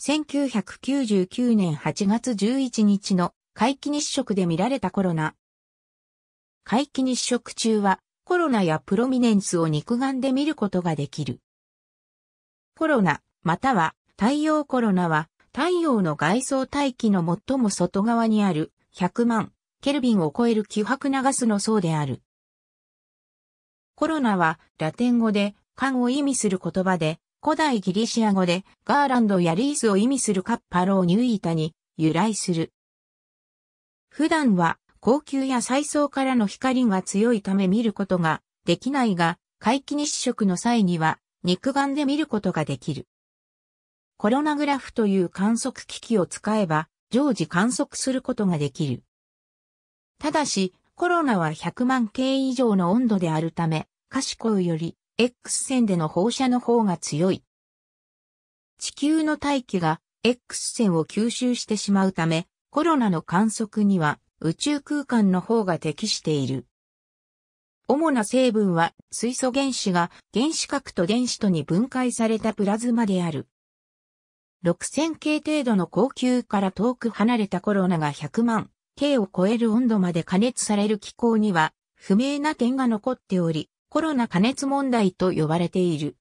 1999年8月11日の皆既日食で見られたコロナ。皆既日食中はコロナやプロミネンスを肉眼で見ることができる。コロナ、または太陽コロナは太陽の外装大気の最も外側にある100万ケルビンを超える気迫流すの層である。コロナはラテン語で、間を意味する言葉で、古代ギリシア語でガーランドやリースを意味するカッパローニュイータに由来する。普段は高級や彩層からの光が強いため見ることができないが、回帰日食の際には肉眼で見ることができる。コロナグラフという観測機器を使えば常時観測することができる。ただし、コロナは100万系以上の温度であるため、賢いより X 線での放射の方が強い。地球の大気が X 線を吸収してしまうため、コロナの観測には宇宙空間の方が適している。主な成分は水素原子が原子核と電子とに分解されたプラズマである。6000系程度の高級から遠く離れたコロナが100万系を超える温度まで加熱される気候には不明な点が残っており、コロナ加熱問題と呼ばれている。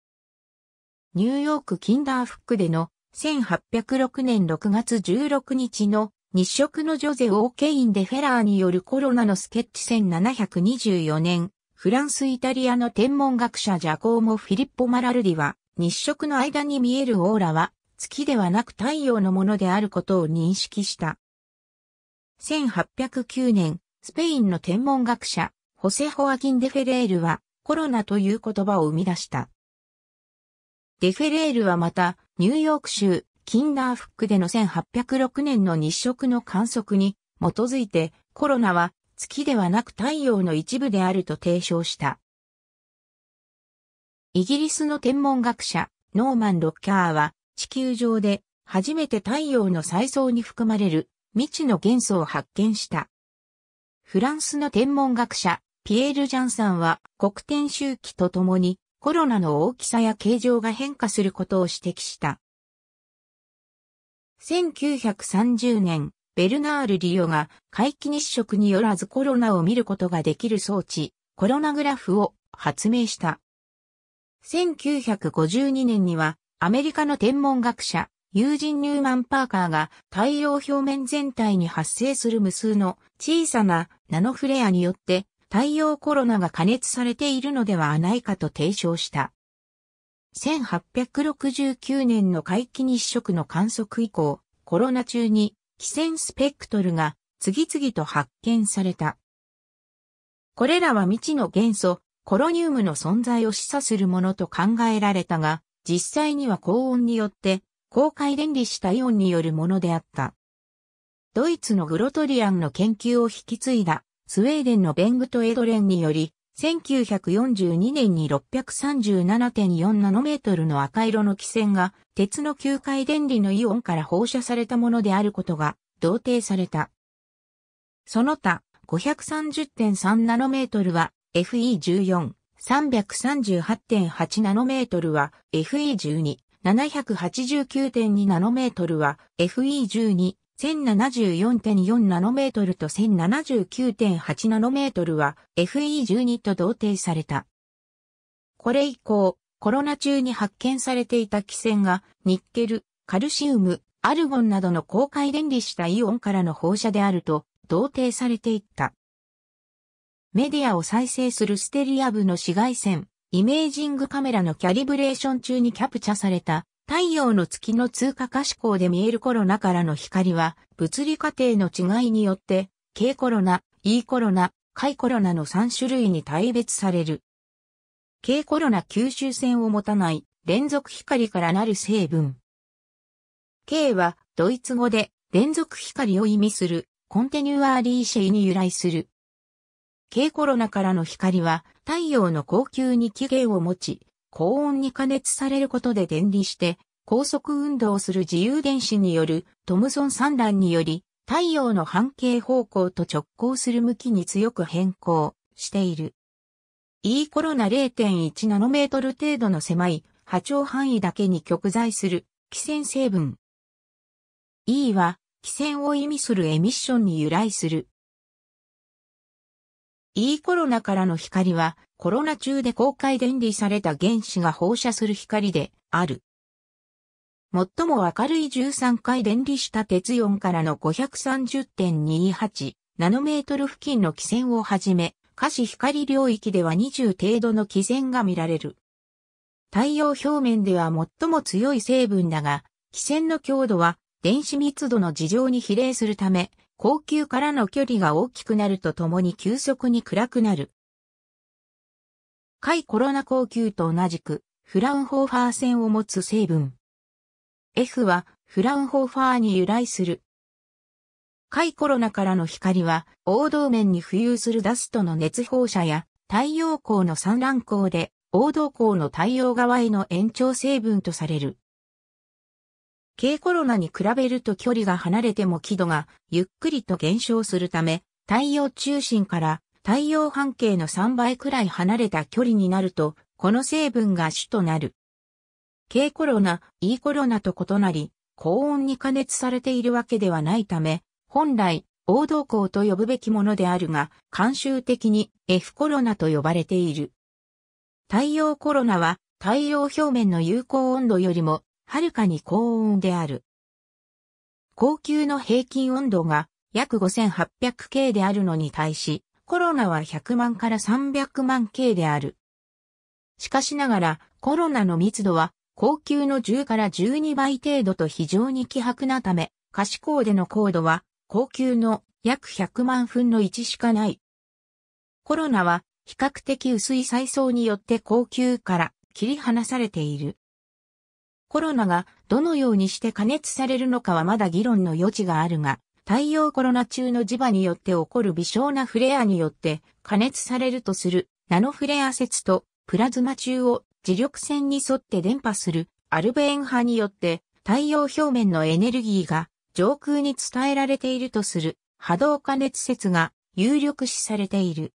ニューヨークキンダーフックでの1806年6月16日の日食のジョゼ・オーケイン・デ・フェラーによるコロナのスケッチ1724年、フランス・イタリアの天文学者ジャコーモ・フィリッポ・マラルディは、日食の間に見えるオーラは、月ではなく太陽のものであることを認識した。1809年、スペインの天文学者、ホセ・ホアキン・デ・フェレールは、コロナという言葉を生み出した。デフェレールはまた、ニューヨーク州、キンナーフックでの1806年の日食の観測に基づいて、コロナは月ではなく太陽の一部であると提唱した。イギリスの天文学者、ノーマン・ロッキャーは、地球上で初めて太陽の再層に含まれる未知の元素を発見した。フランスの天文学者、ピエール・ジャンさんは黒点周期とともにコロナの大きさや形状が変化することを指摘した。1930年、ベルナール・リオが皆既日食によらずコロナを見ることができる装置、コロナグラフを発明した。1952年にはアメリカの天文学者、ユージン・ニューマン・パーカーが太陽表面全体に発生する無数の小さなナノフレアによって太陽コロナが加熱されているのではないかと提唱した。1869年の皆既日食の観測以降、コロナ中に気仙スペクトルが次々と発見された。これらは未知の元素、コロニウムの存在を示唆するものと考えられたが、実際には高温によって公開電離したイオンによるものであった。ドイツのグロトリアンの研究を引き継いだスウェーデンのベングト・エドレンにより、1942年に637.4ナノメートルの赤色の気線が鉄の球界電離のイオンから放射されたものであることが同定された。その他530.3ナノメートルは FE14、338.8ナノメートルは FE12、789.2ナノメートルは FE12、1074.4ナノメートルと1079.8ナノメートルは FE12 と同定された。これ以降、コロナ中に発見されていた汽船がニッケル、カルシウム、アルゴンなどの公開電離したイオンからの放射であると同定されていった。メディアを再生するステリア部の紫外線、イメージングカメラのキャリブレーション中にキャプチャされた太陽の月の通過可視光で見えるコロナからの光は、物理過程の違いによって、K コロナ、E コロナ、K。コロナの3種類に大別される。K コロナ吸収線を持たない連続光からなる成分。K はドイツ語で連続光を意味するコンテニュアーリーシェイに由来する。K コロナからの光は太陽の光球に起源を持ち、高温に加熱されることで電離して高速運動する自由電子によるトムソン散乱により太陽の半径方向と直行する向きに強く変更している。E コロナ0.1ナノメートル程度の狭い波長範囲だけに極在する気線成分。E は気船を意味するエミッションに由来する E コロナからの光は、コロナ中で公開電離された原子が放射する光である。最も明るい13回電離した鉄4からの530.28ナノメートル付近の気線をはじめ、可視光領域では20程度の気線が見られる。太陽表面では最も強い成分だが、気線の強度は電子密度の事情に比例するため、高級からの距離が大きくなるとともに急速に暗くなる。海コロナ高級と同じく、フラウンホーファー線を持つ成分。F は、フラウンホーファーに由来する。海コロナからの光は、黄道面に浮遊するダストの熱放射や、太陽光の散乱光で、黄道光の太陽側への延長成分とされる。軽コロナに比べると距離が離れても輝度がゆっくりと減少するため、太陽中心から太陽半径の3倍くらい離れた距離になると、この成分が主となる。軽コロナ、E コロナと異なり、高温に加熱されているわけではないため、本来、王道光と呼ぶべきものであるが、慣習的に F コロナと呼ばれている。太陽コロナは太陽表面の有効温度よりもはるかに高温である。高級の平均温度が約 5800K であるのに対し、コロナは100万から300万 K である。しかしながら、コロナの密度は高級の10から12倍程度と非常に希薄なため、可視光での高度は高級の約100万分の1しかない。コロナは比較的薄い細層によって高級から切り離されている。コロナがどのようにして加熱されるのかはまだ議論の余地があるが、太陽コロナ中の磁場によって起こる微小なフレアによって加熱されるとするナノフレア説とプラズマ中を磁力線に沿って伝播するアルベーン波によって太陽表面のエネルギーが上空に伝えられているとする波動加熱説が有力視されている。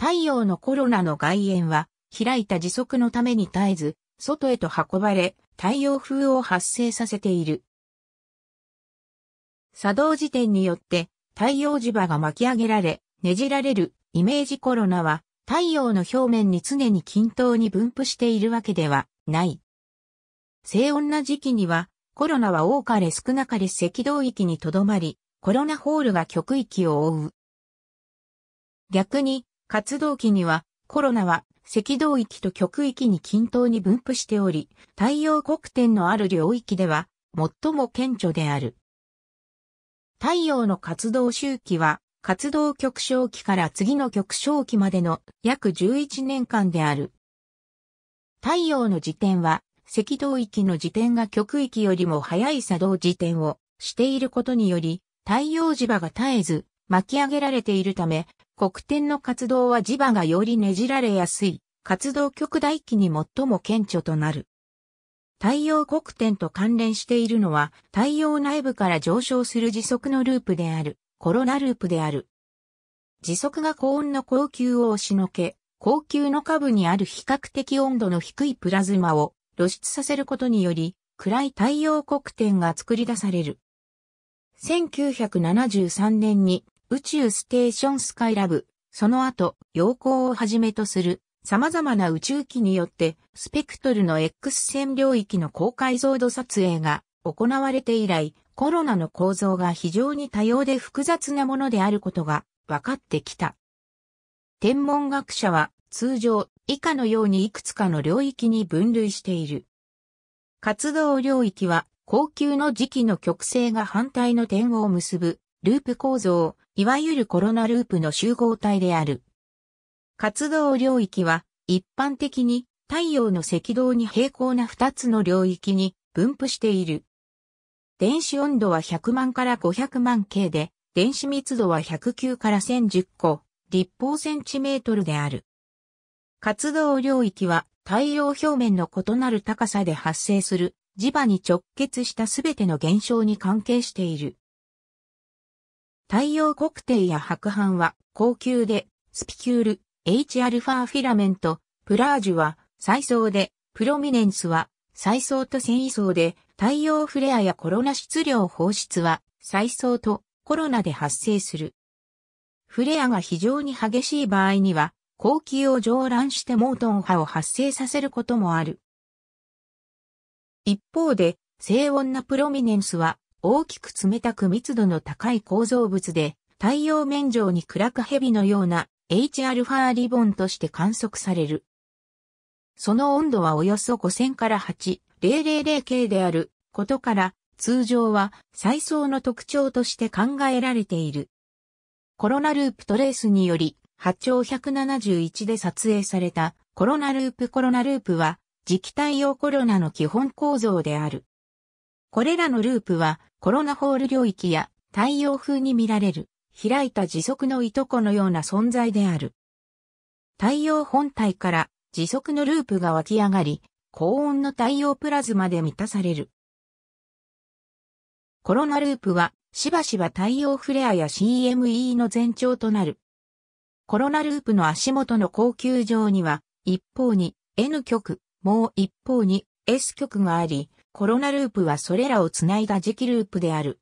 太陽のコロナの外縁は開いた時速のために絶えず外へと運ばれ、太陽風を発生させている。作動時点によって太陽磁場が巻き上げられ、ねじられるイメージコロナは太陽の表面に常に均等に分布しているわけではない。静音な時期にはコロナは多かれ少なかれ赤道域にとどまり、コロナホールが極域を覆う。逆に活動期にはコロナは赤道域と極域に均等に分布しており、太陽黒点のある領域では最も顕著である。太陽の活動周期は活動極小期から次の極小期までの約11年間である。太陽の時点は赤道域の時点が極域よりも早い作動時点をしていることにより、太陽磁場が絶えず巻き上げられているため、黒点の活動は磁場がよりねじられやすい、活動極大期に最も顕著となる。太陽黒点と関連しているのは、太陽内部から上昇する時速のループである、コロナループである。時速が高温の高級を押しのけ、高級の下部にある比較的温度の低いプラズマを露出させることにより、暗い太陽黒点が作り出される。1973年に宇宙ステーションスカイラブ、その後、陽光をはじめとする様々な宇宙機によってスペクトルの X 線領域の高解像度撮影が行われて以来、コロナの構造が非常に多様で複雑なものであることが分かってきた。天文学者は通常以下のようにいくつかの領域に分類している。活動領域は高級の時期の極性が反対の点を結ぶループ構造、いわゆるコロナループの集合体である。活動領域は、一般的に太陽の赤道に平行な2つの領域に分布している。電子温度は100万から500万 K で、電子密度は109から1010個、立方センチメートルである。活動領域は太陽表面の異なる高さで発生する磁場に直結したすべての現象に関係している。太陽黒点や白斑は高級で、スピキュール、Hα フィラメント、プラージュは再層で、プロミネンスは再層と繊維層で、太陽フレアやコロナ質量放出は再層とコロナで発生する。フレアが非常に激しい場合には、後期を上乱してモートン波を発生させることもある。一方で、静音なプロミネンスは大きく冷たく密度の高い構造物で、太陽面上に暗く蛇のような Hα リボンとして観測される。その温度はおよそ5000から8000系であることから、通常は最層の特徴として考えられている。コロナループトレースにより、波長171で撮影されたコロナループコロナループは、磁気太陽コロナの基本構造である。これらのループは、コロナホール領域や太陽風に見られる、開いた時速のいとこのような存在である。太陽本体から時速のループが湧き上がり、高温の太陽プラズマで満たされる。コロナループは、しばしば太陽フレアや CME の前兆となる。コロナループの足元の高級上には、一方に N 極、もう一方に S 極があり、コロナループはそれらをつないだ磁気ループである。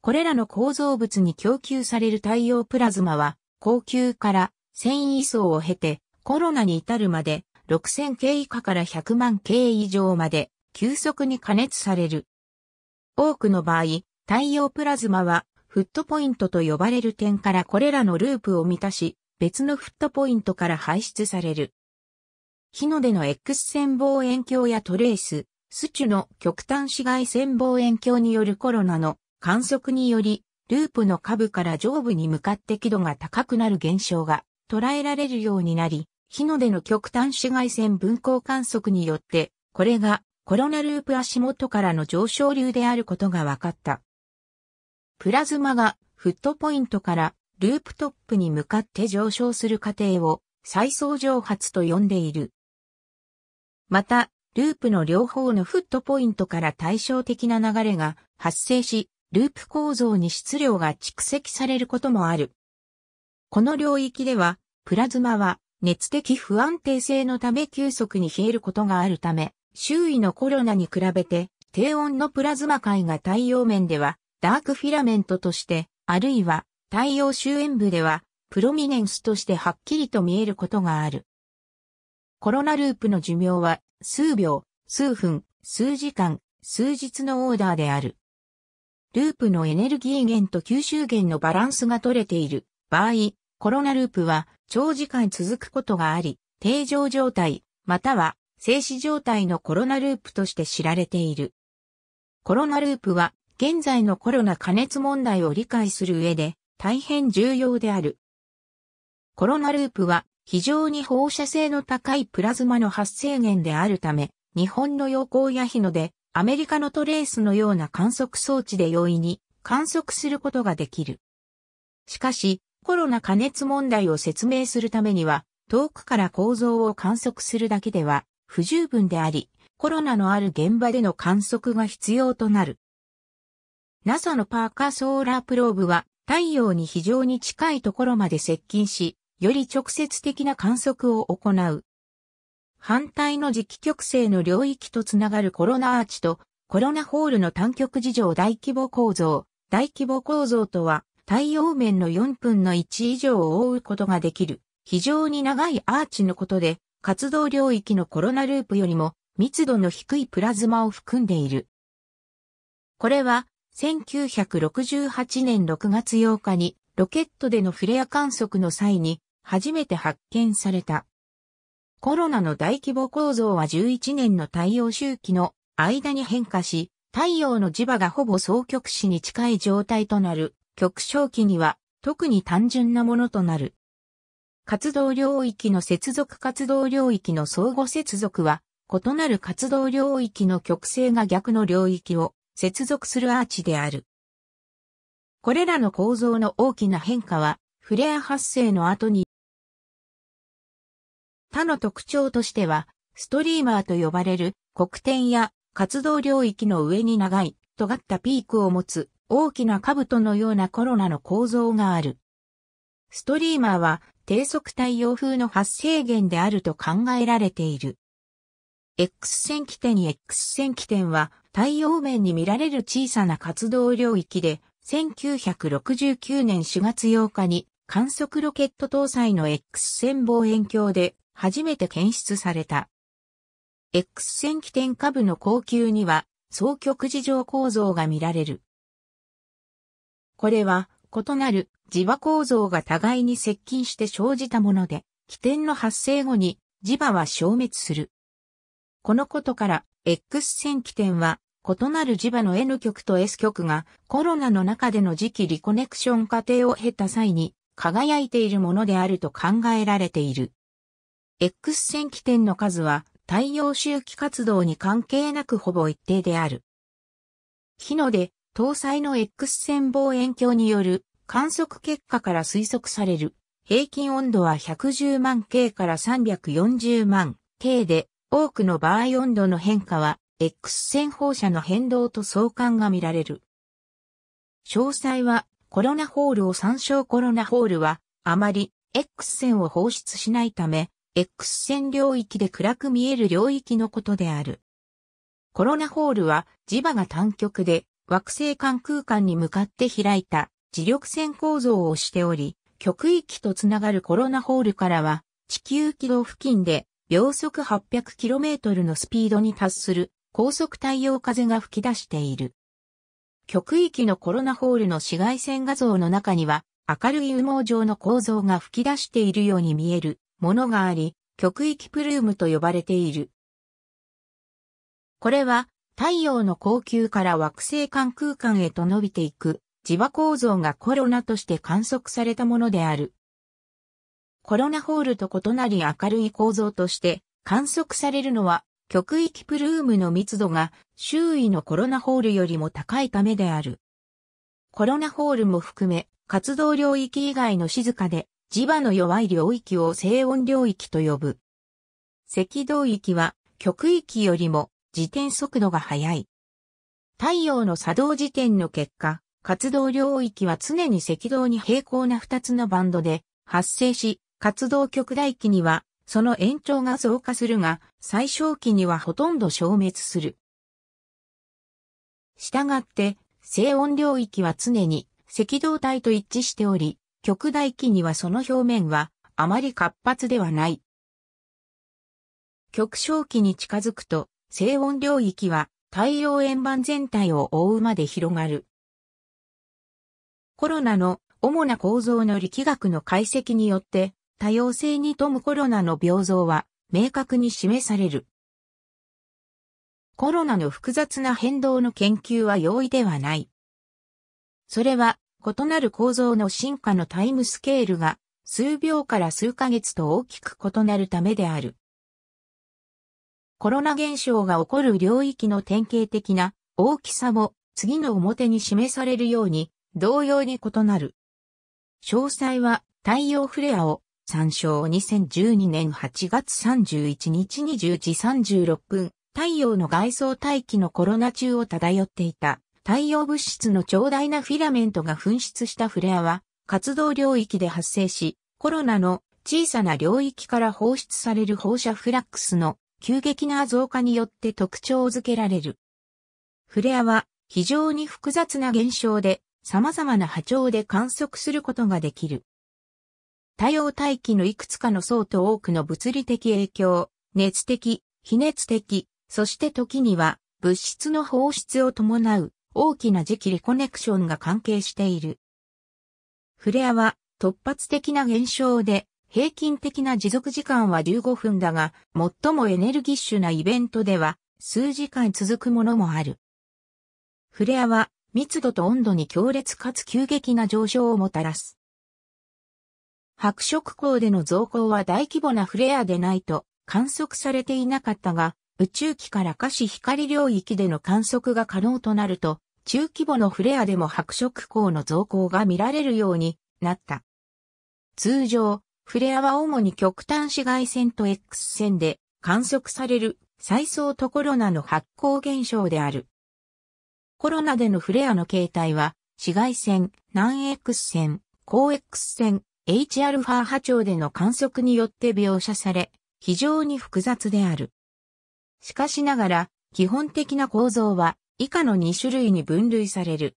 これらの構造物に供給される太陽プラズマは、高級から繊維層を経て、コロナに至るまで、6000系以下から100万系以上まで、急速に加熱される。多くの場合、太陽プラズマは、フットポイントと呼ばれる点からこれらのループを満たし、別のフットポイントから排出される。日の出の X 線望遠鏡やトレース、スチュの極端紫外線望遠鏡によるコロナの観測により、ループの下部から上部に向かって輝度が高くなる現象が捉えられるようになり、日の出の極端紫外線分光観測によって、これがコロナループ足元からの上昇流であることが分かった。プラズマがフットポイントからループトップに向かって上昇する過程を再層蒸発と呼んでいる。また、ループの両方のフットポイントから対照的な流れが発生し、ループ構造に質量が蓄積されることもある。この領域では、プラズマは熱的不安定性のため急速に冷えることがあるため、周囲のコロナに比べて低温のプラズマ界が太陽面ではダークフィラメントとして、あるいは太陽周縁部ではプロミネンスとしてはっきりと見えることがある。コロナループの寿命は数秒、数分、数時間、数日のオーダーである。ループのエネルギー源と吸収源のバランスが取れている場合、コロナループは長時間続くことがあり、定常状態、または静止状態のコロナループとして知られている。コロナループは現在のコロナ加熱問題を理解する上で大変重要である。コロナループは非常に放射性の高いプラズマの発生源であるため、日本の陽光や日ので、アメリカのトレースのような観測装置で容易に観測することができる。しかし、コロナ加熱問題を説明するためには、遠くから構造を観測するだけでは不十分であり、コロナのある現場での観測が必要となる。NASA のパーカーソーラープローブは太陽に非常に近いところまで接近し、より直接的な観測を行う。反対の磁気極性の領域とつながるコロナアーチとコロナホールの単極事情大規模構造。大規模構造とは太陽面の4分の1以上を覆うことができる非常に長いアーチのことで活動領域のコロナループよりも密度の低いプラズマを含んでいる。これは1968年6月8日にロケットでのフレア観測の際に初めて発見された。コロナの大規模構造は11年の太陽周期の間に変化し、太陽の磁場がほぼ双極子に近い状態となる極小期には特に単純なものとなる。活動領域の接続活動領域の相互接続は、異なる活動領域の極性が逆の領域を接続するアーチである。これらの構造の大きな変化は、フレア発生の後に他の特徴としては、ストリーマーと呼ばれる黒点や活動領域の上に長い、尖ったピークを持つ大きな兜のようなコロナの構造がある。ストリーマーは低速太陽風の発生源であると考えられている。X 線起点に X 線起点は太陽面に見られる小さな活動領域で1969年4月8日に観測ロケット搭載の X 線望遠鏡で初めて検出された。X 線起点下部の高級には、双極事情構造が見られる。これは、異なる磁場構造が互いに接近して生じたもので、起点の発生後に磁場は消滅する。このことから、X 線起点は、異なる磁場の N 極と S 極がコロナの中での磁気リコネクション過程を経た際に輝いているものであると考えられている。X 線起点の数は太陽周期活動に関係なくほぼ一定である。日の出、搭載の X 線望遠鏡による観測結果から推測される平均温度は110万 K から340万 K で、多くの場合温度の変化は X 線放射の変動と相関が見られる。詳細はコロナホールを参照コロナホールはあまり X 線を放出しないため X 線領域で暗く見える領域のことである。コロナホールは磁場が単極で惑星間空間に向かって開いた磁力線構造をしており、極域とつながるコロナホールからは地球軌道付近で秒速 800km のスピードに達する高速太陽風が吹き出している。極域のコロナホールの紫外線画像の中には明るい羽毛状の構造が吹き出しているように見えるものがあり、極域プルームと呼ばれている。これは太陽の光球から惑星間空間へと伸びていく磁場構造がコロナとして観測されたものである。コロナホールと異なり明るい構造として観測されるのは極域プルームの密度が周囲のコロナホールよりも高いためである。コロナホールも含め活動領域以外の静かで磁場の弱い領域を静音領域と呼ぶ。赤道域は極域よりも自転速度が速い。太陽の作動時点の結果、活動領域は常に赤道に平行な2つのバンドで発生し、活動極大期にはその延長が増加するが、最小期にはほとんど消滅する。したがって、静音領域は常に赤道帯と一致しており、極大期にはその表面はあまり活発ではない。極小期に近づくと、静音領域は太陽円盤全体を覆うまで広がる。コロナの主な構造の力学の解析によって、多様性に富むコロナの病像は明確に示される。コロナの複雑な変動の研究は容易ではない。それは異なる構造の進化のタイムスケールが数秒から数ヶ月と大きく異なるためである。コロナ現象が起こる領域の典型的な大きさも次の表に示されるように同様に異なる。詳細は太陽フレアを参照2012年8月31日20時36分太陽の外装大気のコロナ中を漂っていた太陽物質の長大なフィラメントが噴出したフレアは、活動領域で発生し、コロナの小さな領域から放出される放射フラックスの急激な増加によって特徴づけられる。フレアは非常に複雑な現象で様々な波長で観測することができる。太陽大気のいくつかの層と多くの物理的影響、熱的、非熱的、そして時には物質の放出を伴う大きな磁気リコネクションが関係している。フレアは突発的な現象で、平均的な持続時間は15分だが、最もエネルギッシュなイベントでは、数時間続くものもある。フレアは密度と温度に強烈かつ急激な上昇をもたらす。白色光での増光は大規模なフレアでないと観測されていなかったが、宇宙機から可視光領域での観測が可能となると、中規模のフレアでも白色光の増光が見られるようになった。通常、フレアは主に極端紫外線と X 線で観測される最層とコロナの発光現象である。コロナでのフレアの形態は、紫外線、南 X 線、高 X 線、Hα 波長での観測によって描写され、非常に複雑である。しかしながら、基本的な構造は以下の2種類に分類される。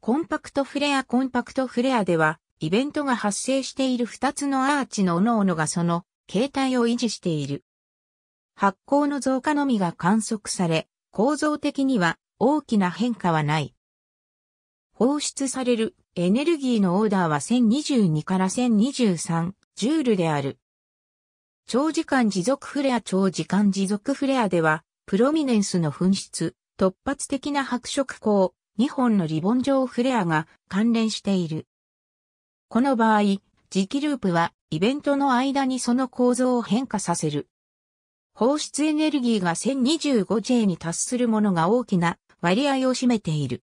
コンパクトフレアコンパクトフレアでは、イベントが発生している2つのアーチの各々がその形態を維持している。発光の増加のみが観測され、構造的には大きな変化はない。放出されるエネルギーのオーダーは1022から1023ジュールである。長時間持続フレア長時間持続フレアでは、プロミネンスの噴出、突発的な白色光、2本のリボン状フレアが関連している。この場合、磁気ループはイベントの間にその構造を変化させる。放出エネルギーが 1025J に達するものが大きな割合を占めている。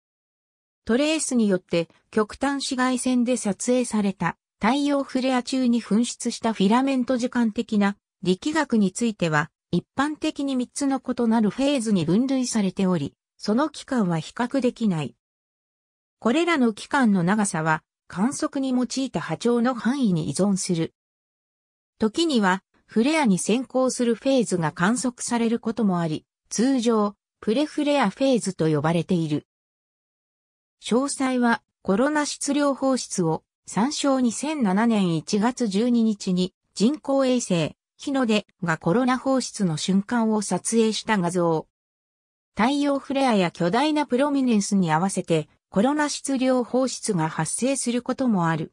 トレースによって極端紫外線で撮影された太陽フレア中に噴出したフィラメント時間的な力学については一般的に3つの異なるフェーズに分類されており、その期間は比較できない。これらの期間の長さは観測に用いた波長の範囲に依存する。時にはフレアに先行するフェーズが観測されることもあり、通常、プレフレアフェーズと呼ばれている。詳細はコロナ質量放出を参照2007年1月12日に人工衛星日の出がコロナ放出の瞬間を撮影した画像。太陽フレアや巨大なプロミネンスに合わせてコロナ質量放出が発生することもある。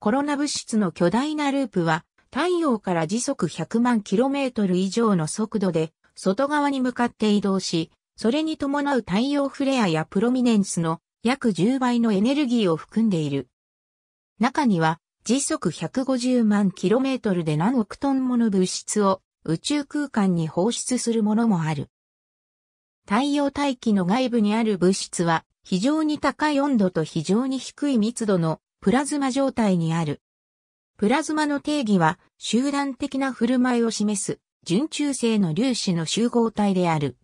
コロナ物質の巨大なループは太陽から時速100万 km 以上の速度で外側に向かって移動し、それに伴う太陽フレアやプロミネンスの約10倍のエネルギーを含んでいる。中には時速150万 km で何億トンもの物質を宇宙空間に放出するものもある。太陽大気の外部にある物質は非常に高い温度と非常に低い密度のプラズマ状態にある。プラズマの定義は集団的な振る舞いを示す純中性の粒子の集合体である。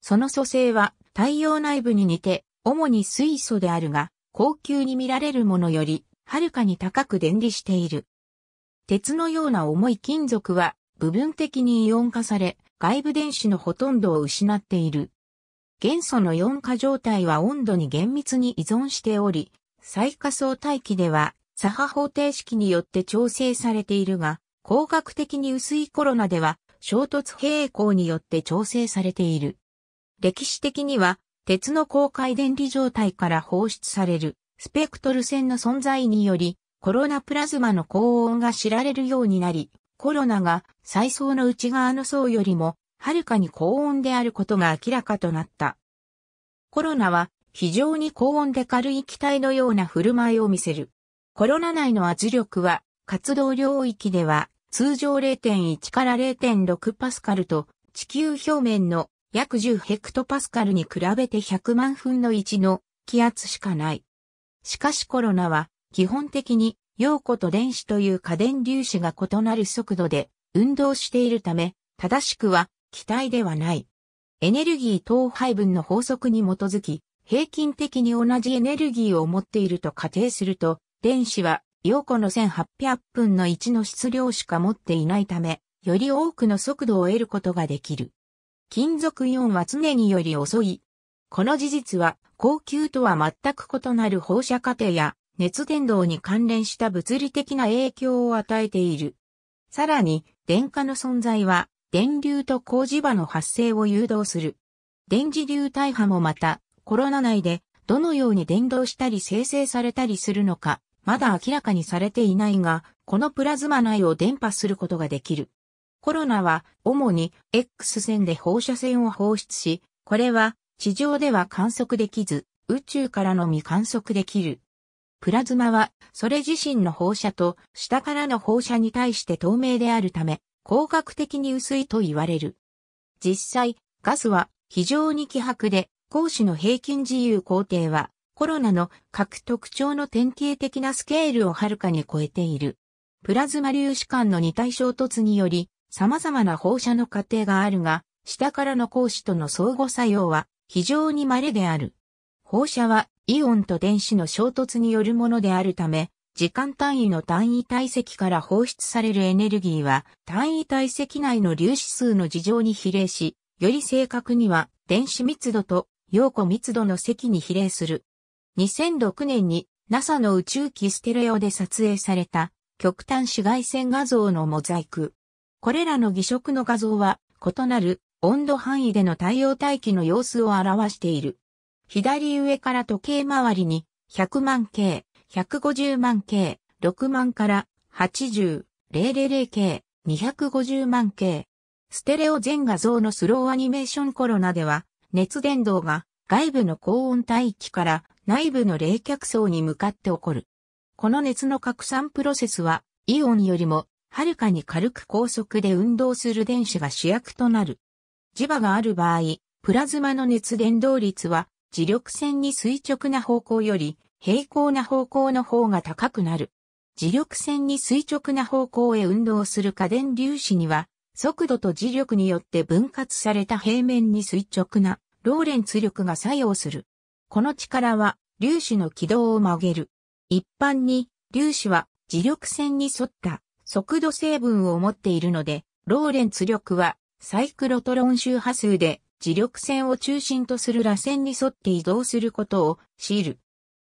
その組成は太陽内部に似て主に水素であるが高級に見られるものよりはるかに高く電離している。鉄のような重い金属は部分的にイオン化され、外部電子のほとんどを失っている。元素のイオン化状態は温度に厳密に依存しており、最下層大気では左派方程式によって調整されているが、光学的に薄いコロナでは衝突平行によって調整されている。歴史的には鉄の高回電離状態から放出されるスペクトル線の存在により、コロナプラズマの高温が知られるようになり、コロナが細層の内側の層よりも、はるかに高温であることが明らかとなった。コロナは非常に高温で軽い気体のような振る舞いを見せる。コロナ内の圧力は活動領域では通常0.1から0.6パスカルと地球表面の約10ヘクトパスカルに比べて100万分の1の気圧しかない。しかしコロナは、基本的に、陽子と電子という家電粒子が異なる速度で運動しているため、正しくは気体ではない。エネルギー等配分の法則に基づき、平均的に同じエネルギーを持っていると仮定すると、電子は陽子の1800分の1の質量しか持っていないため、より多くの速度を得ることができる。金属イオンは常により遅いこの事実は、高級とは全く異なる放射過程や熱伝導に関連した物理的な影響を与えている。さらに、電荷の存在は、電流と工事場の発生を誘導する。電磁流大波もまた、コロナ内で、どのように伝導したり生成されたりするのか、まだ明らかにされていないが、このプラズマ内を伝播することができる。コロナは、主に X 線で放射線を放出し、これは地上では観測できず、宇宙からのみ観測できる。プラズマは、それ自身の放射と、下からの放射に対して透明であるため、光学的に薄いと言われる。実際、ガスは非常に希薄で、光子の平均自由工程は、コロナの各特徴の典型的なスケールをはるかに超えている。プラズマ粒子間の二体衝突により、様々な放射の過程があるが、下からの光子との相互作用は非常に稀である。放射はイオンと電子の衝突によるものであるため、時間単位の単位体積から放出されるエネルギーは単位体積内の粒子数の事情に比例し、より正確には電子密度と陽子密度の積に比例する。2006年に NASA の宇宙機ステレオで撮影された極端紫外線画像のモザイク。これらの偽色の画像は異なる温度範囲での太陽大気の様子を表している。左上から時計回りに100万系、150万系、6万から80、000系、250万系。ステレオ全画像のスローアニメーションコロナでは、熱伝導が外部の高温帯域から内部の冷却層に向かって起こる。この熱の拡散プロセスは、イオンよりもはるかに軽く高速で運動する電子が主役となる。磁場がある場合、プラズマの熱伝導率は磁力線に垂直な方向より平行な方向の方が高くなる。磁力線に垂直な方向へ運動する家電粒子には、速度と磁力によって分割された平面に垂直なローレンツ力が作用する。この力は粒子の軌道を曲げる。一般に粒子は磁力線に沿った速度成分を持っているので、ローレンツ力はサイクロトロン周波数で磁力線を中心とする螺旋に沿って移動することを知る。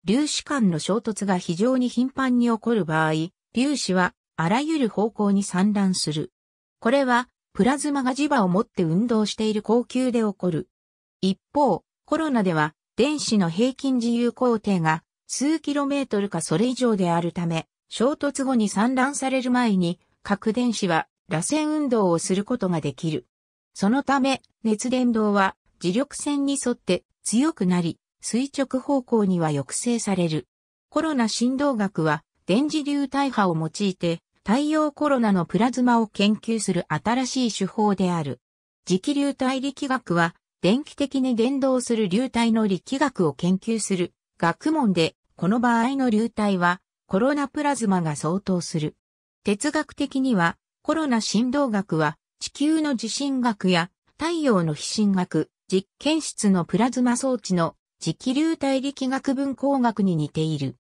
粒子間の衝突が非常に頻繁に起こる場合、粒子はあらゆる方向に散乱する。これはプラズマが磁場を持って運動している高級で起こる。一方、コロナでは電子の平均自由工程が数キロメートルかそれ以上であるため、衝突後に散乱される前に核電子は螺旋運動をすることができる。そのため、熱伝導は磁力線に沿って強くなり、垂直方向には抑制される。コロナ振動学は電磁流体波を用いて太陽コロナのプラズマを研究する新しい手法である。磁気流体力学は電気的に伝導する流体の力学を研究する学問で、この場合の流体はコロナプラズマが相当する。哲学的にはコロナ振動学は地球の地震学や太陽の非震学、実験室のプラズマ装置の磁気流体力学分工学に似ている。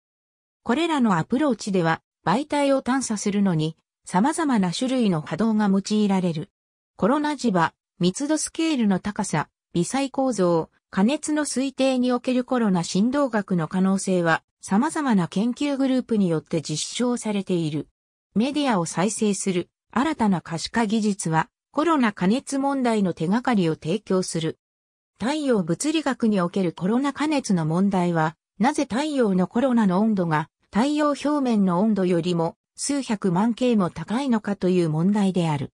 これらのアプローチでは媒体を探査するのに様々な種類の波動が用いられる。コロナ磁場、密度スケールの高さ、微細構造、加熱の推定におけるコロナ振動学の可能性は様々な研究グループによって実証されている。メディアを再生する、新たな可視化技術はコロナ加熱問題の手がかりを提供する。太陽物理学におけるコロナ加熱の問題は、なぜ太陽のコロナの温度が太陽表面の温度よりも数百万系も高いのかという問題である。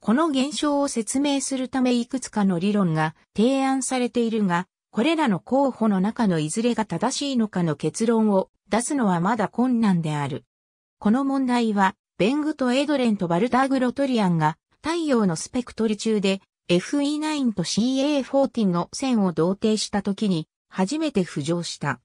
この現象を説明するためいくつかの理論が提案されているが、これらの候補の中のいずれが正しいのかの結論を出すのはまだ困難である。この問題はベングとエドレンとバルターグ・ロトリアンが太陽のスペクトル中で FE9 と CA14 の線を同定した時に初めて浮上した。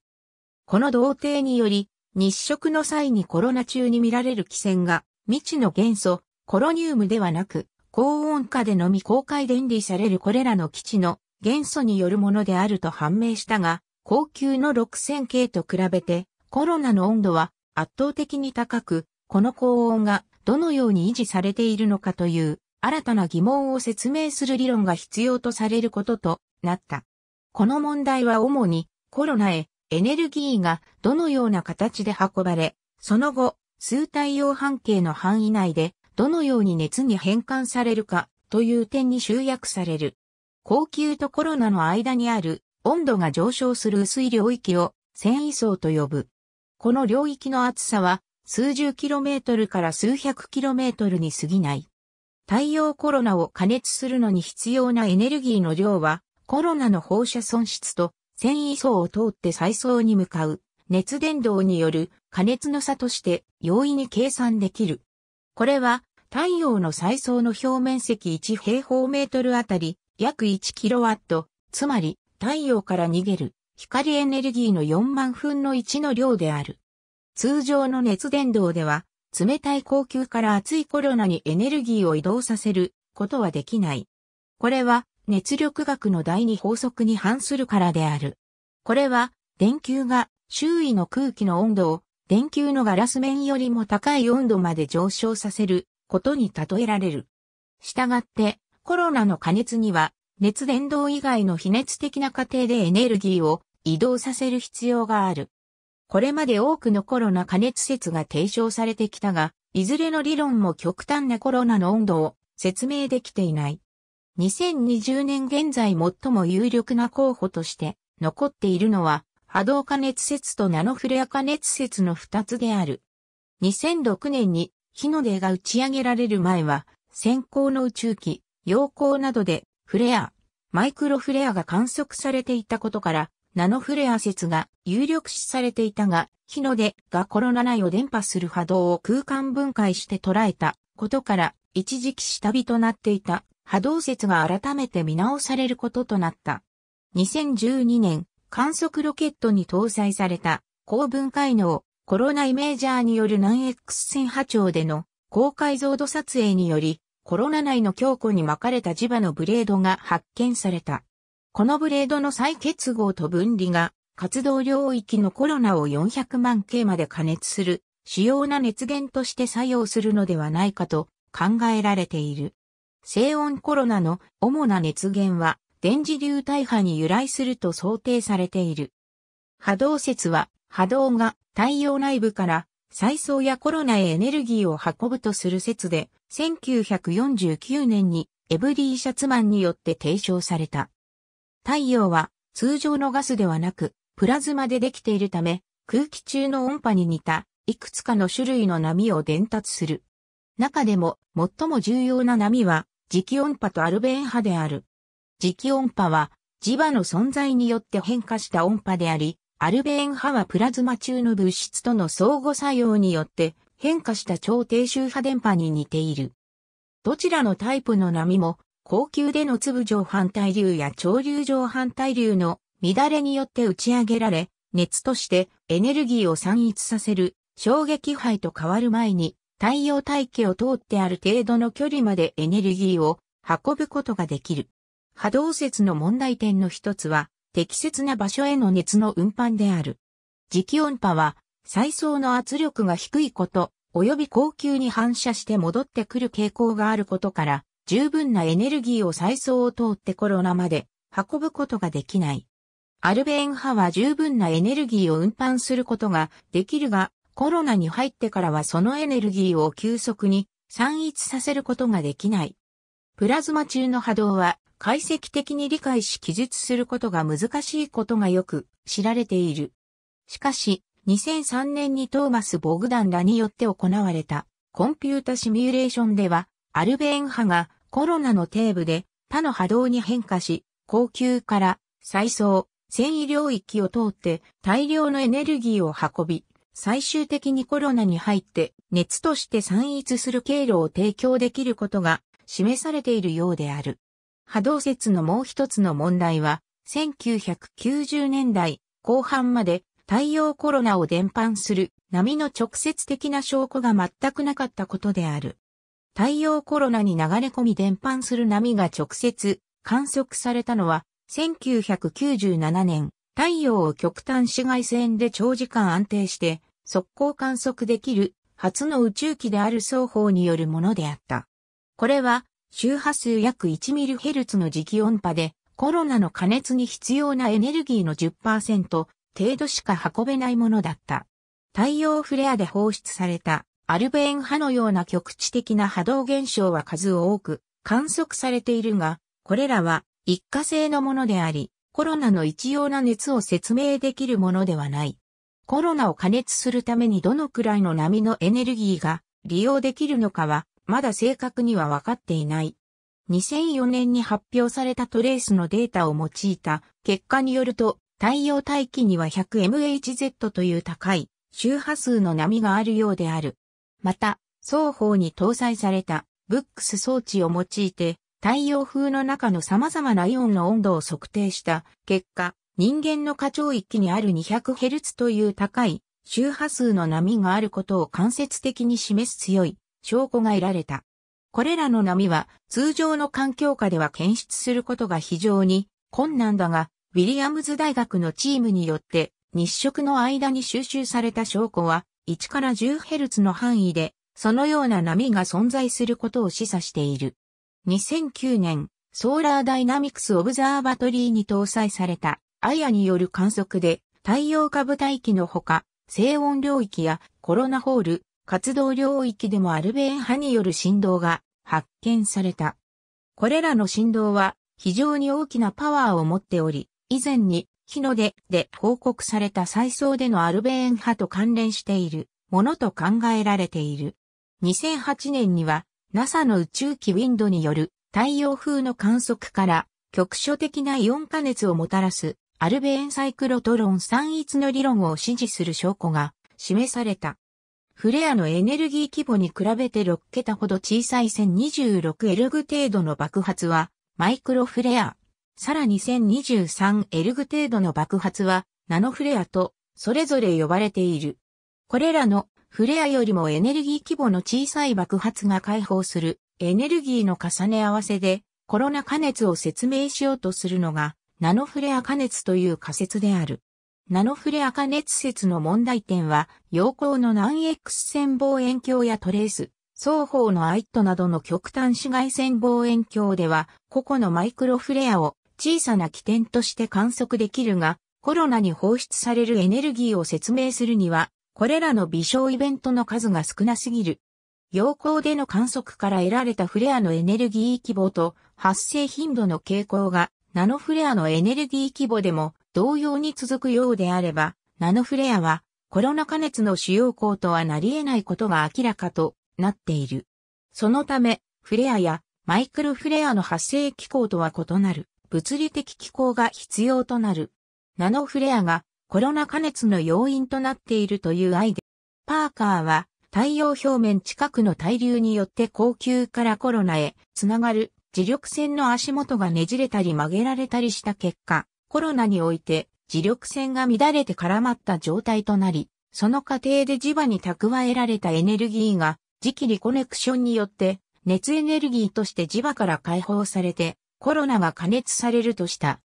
この同定により日食の際にコロナ中に見られる気線が未知の元素コロニウムではなく高温下でのみ公開電離されるこれらの基地の元素によるものであると判明したが高級の6000系と比べてコロナの温度は圧倒的に高くこの高音がどのように維持されているのかという新たな疑問を説明する理論が必要とされることとなった。この問題は主にコロナへエネルギーがどのような形で運ばれ、その後、数太陽半径の範囲内でどのように熱に変換されるかという点に集約される。高級とコロナの間にある温度が上昇する薄い領域を繊維層と呼ぶ。この領域の厚さは数十キロメートルから数百キロメートルに過ぎない。太陽コロナを加熱するのに必要なエネルギーの量は、コロナの放射損失と繊維層を通って再層に向かう熱伝導による加熱の差として容易に計算できる。これは太陽の再層の表面積1平方メートルあたり約1キロワット、つまり太陽から逃げる光エネルギーの4万分の1の量である。通常の熱伝導では、冷たい高級から熱いコロナにエネルギーを移動させることはできない。これは熱力学の第二法則に反するからである。これは電球が周囲の空気の温度を電球のガラス面よりも高い温度まで上昇させることに例えられる。したがってコロナの加熱には熱伝導以外の非熱的な過程でエネルギーを移動させる必要がある。これまで多くのコロナ加熱説が提唱されてきたが、いずれの理論も極端なコロナの温度を説明できていない。2020年現在最も有力な候補として残っているのは波動加熱説とナノフレア加熱説の2つである。2006年に日の出が打ち上げられる前は先行の宇宙機、陽光などでフレア、マイクロフレアが観測されていたことからナノフレア説が有力視されていたが、日の出がコロナ内を伝播する波動を空間分解して捉えたことから、一時期下火となっていた波動説が改めて見直されることとなった。2012年、観測ロケットに搭載された高分解能コロナイメージャーによる南 X 線波長での高解像度撮影により、コロナ内の強固に巻かれた磁場のブレードが発見された。このブレードの再結合と分離が活動領域のコロナを400万系まで加熱する主要な熱源として作用するのではないかと考えられている。静音コロナの主な熱源は電磁流大波に由来すると想定されている。波動説は波動が太陽内部から再送やコロナへエネルギーを運ぶとする説で1949年にエブリー・シャツマンによって提唱された。太陽は通常のガスではなくプラズマでできているため空気中の音波に似たいくつかの種類の波を伝達する。中でも最も重要な波は磁気音波とアルベン波である。磁気音波は磁場の存在によって変化した音波であり、アルベン波はプラズマ中の物質との相互作用によって変化した超低周波電波に似ている。どちらのタイプの波も高級での粒状反対流や潮流状反対流の乱れによって打ち上げられ、熱としてエネルギーを散逸させる衝撃波と変わる前に太陽大気を通ってある程度の距離までエネルギーを運ぶことができる。波動説の問題点の一つは適切な場所への熱の運搬である。磁気音波は最層の圧力が低いこと、及び高級に反射して戻ってくる傾向があることから、十分なエネルギーを再送を通ってコロナまで運ぶことができない。アルベーン派は十分なエネルギーを運搬することができるが、コロナに入ってからはそのエネルギーを急速に散逸させることができない。プラズマ中の波動は解析的に理解し記述することが難しいことがよく知られている。しかし、2003年にトーマス・ボグダンらによって行われたコンピュータシミュレーションでは、アルベーン波がコロナの底部で他の波動に変化し、高級から再送、繊維領域を通って大量のエネルギーを運び、最終的にコロナに入って熱として散逸する経路を提供できることが示されているようである。波動説のもう一つの問題は、1990年代後半まで太陽コロナを伝播する波の直接的な証拠が全くなかったことである。太陽コロナに流れ込み伝播する波が直接観測されたのは1997年、太陽を極端紫外線で長時間安定して速攻観測できる初の宇宙機である双方によるものであった。これは周波数約 1mHz の磁気音波でコロナの加熱に必要なエネルギーの10%程度しか運べないものだった。太陽フレアで放出されたアルベーン波のような局地的な波動現象は数多く観測されているが、これらは一過性のものであり、コロナの一様な熱を説明できるものではない。コロナを加熱するためにどのくらいの波のエネルギーが利用できるのかは、まだ正確には分かっていない。2004年に発表されたトレースのデータを用いた結果によると、太陽大気には 100MHz という高い周波数の波があるようである。また、双方に搭載されたブックス装置を用いて、太陽風の中の様々なイオンの温度を測定した結果、人間の過聴域にある 200Hz という高い周波数の波があることを間接的に示す強い証拠が得られた。これらの波は通常の環境下では検出することが非常に困難だが、ウィリアムズ大学のチームによって日食の間に収集された証拠は1から 10Hz の範囲で、そのような波が存在することを示唆している。2009年、ソーラーダイナミクスオブザーバトリーに搭載された、アイアによる観測で、太陽下部大気のほか、静音領域やコロナホール、活動領域でもアルベーン波による振動が発見された。これらの振動は非常に大きなパワーを持っており、以前に日の出で報告された再層でのアルベーン派と関連しているものと考えられている。2008年には NASA の宇宙機ウィンドによる太陽風の観測から局所的なイオン加熱をもたらすアルベーンサイクロトロン散逸の理論を支持する証拠が示された。フレアのエネルギー規模に比べて6桁ほど小さい1026エルグ程度の爆発はマイクロフレアさらに 1023L グ程度の爆発はナノフレアとそれぞれ呼ばれている。これらのフレアよりもエネルギー規模の小さい爆発が解放するエネルギーの重ね合わせでコロナ加熱を説明しようとするのがナノフレア加熱という仮説である。ナノフレア加熱説の問題点は、陽光の難 X 線望遠鏡やトレース、双方のアイットなどの極端紫外線望遠鏡では、個々のマイクロフレアを小さな起点として観測できるが、コロナに放出されるエネルギーを説明するには、これらの微小イベントの数が少なすぎる。陽光での観測から得られたフレアのエネルギー規模と発生頻度の傾向がナノフレアのエネルギー規模でも同様に続くようであれば、ナノフレアはコロナ加熱の主要項とはなり得ないことが明らかとなっている。そのため、フレアやマイクロフレアの発生機構とは異なる。物理的機構が必要となる。ナノフレアがコロナ加熱の要因となっているというアイデア。パーカーは太陽表面近くの対流によって高級からコロナへつながる磁力線の足元がねじれたり曲げられたりした結果、コロナにおいて磁力線が乱れて絡まった状態となり、その過程で磁場に蓄えられたエネルギーが磁気リコネクションによって熱エネルギーとして磁場から解放されてコロナは加熱されるとした。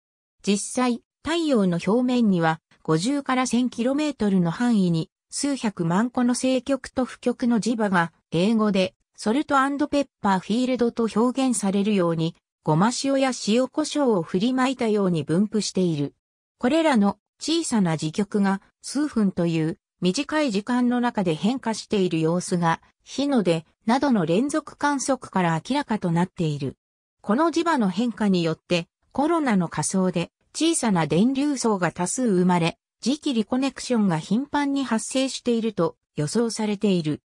実際、太陽の表面には50から 1000km の範囲に数百万個の正極と負極の磁場が英語でソルトペッパーフィールドと表現されるようにごま塩や塩胡椒を振りまいたように分布している。これらの小さな磁極が数分という短い時間の中で変化している様子が日の出などの連続観測から明らかとなっている。この磁場の変化によってコロナの仮想で小さな電流層が多数生まれ、磁気リコネクションが頻繁に発生していると予想されている。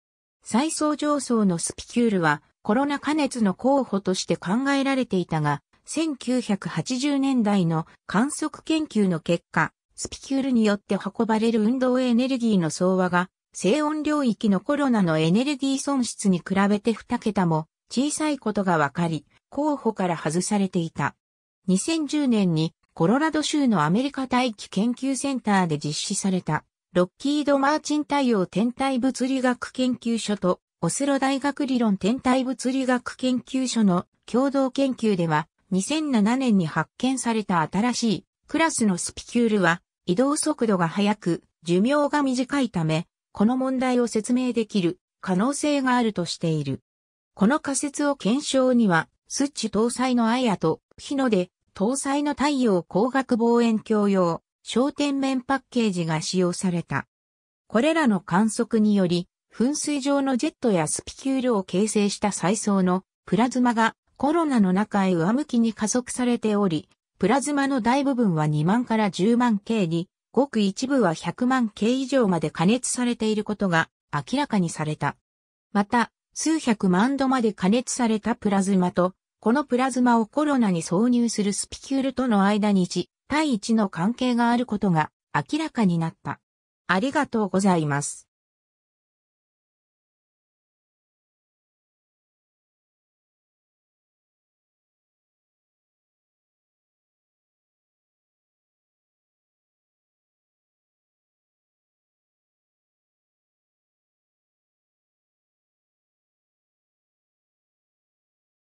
再層上層のスピキュールはコロナ加熱の候補として考えられていたが、1980年代の観測研究の結果、スピキュールによって運ばれる運動エネルギーの総和が、静音領域のコロナのエネルギー損失に比べて2桁も小さいことが分かり、候補から外されていた。2010年にコロラド州のアメリカ大気研究センターで実施された、ロッキード・マーチン太陽天体物理学研究所と、オスロ大学理論天体物理学研究所の共同研究では、2007年に発見された新しいクラスのスピキュールは、移動速度が速く、寿命が短いため、この問題を説明できる可能性があるとしている。この仮説を検証には、スッチ搭載のアイアと、日の出、搭載の太陽光学望遠鏡用、焦点面パッケージが使用された。これらの観測により、噴水状のジェットやスピキュールを形成した再層のプラズマがコロナの中へ上向きに加速されており、プラズマの大部分は2万から10万 K に、ごく一部は100万 K 以上まで加熱されていることが明らかにされた。また、数百万度まで加熱されたプラズマとこのプラズマをコロナに挿入するスピキュールとの間に1対1の関係があることが明らかになった。ありがとうございます。